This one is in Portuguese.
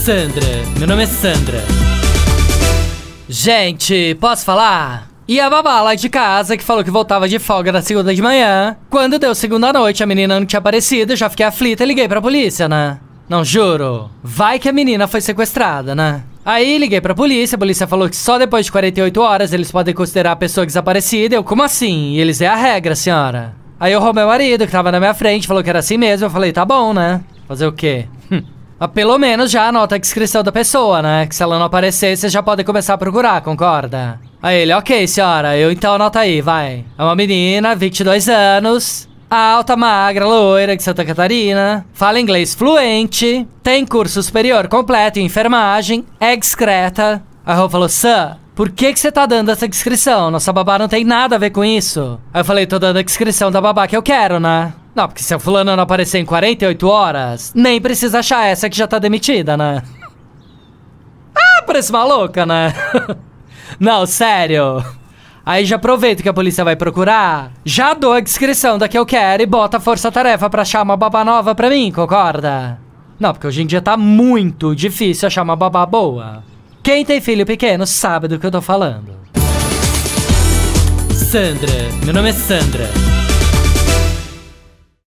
Sandra. Meu nome é Sandra. Gente, posso falar? E a babá lá de casa que falou que voltava de folga na segunda de manhã. Quando deu segunda noite, a menina não tinha aparecido, já fiquei aflita e liguei pra polícia, né? Não, juro. Vai que a menina foi sequestrada, né? Aí liguei pra polícia, a polícia falou que só depois de 48 horas eles podem considerar a pessoa desaparecida. Eu, como assim? E eles é a regra, senhora. Aí eu roubei o meu marido, que tava na minha frente, falou que era assim mesmo. Eu falei, tá bom, né? Fazer o quê? pelo menos já anota a descrição da pessoa, né? Que se ela não aparecer, vocês já podem começar a procurar, concorda? Aí ele, ok, senhora, eu então anota aí, vai. É uma menina, 22 anos, alta, magra, loira, de Santa Catarina, fala inglês fluente, tem curso superior completo em enfermagem, é discreta. A Rô falou, Sam, por que, que você tá dando essa descrição? Nossa babá não tem nada a ver com isso. Aí eu falei, tô dando a descrição da babá que eu quero, né? Não, porque se a fulana não aparecer em 48 horas, nem precisa achar essa que já tá demitida, né? Ah, parece maluca, né? não, sério. Aí já aproveito que a polícia vai procurar, já dou a descrição da que eu quero e bota a força-tarefa pra achar uma babá nova pra mim, concorda? Não, porque hoje em dia tá muito difícil achar uma babá boa. Quem tem filho pequeno sabe do que eu tô falando. Sandra, meu nome é Sandra.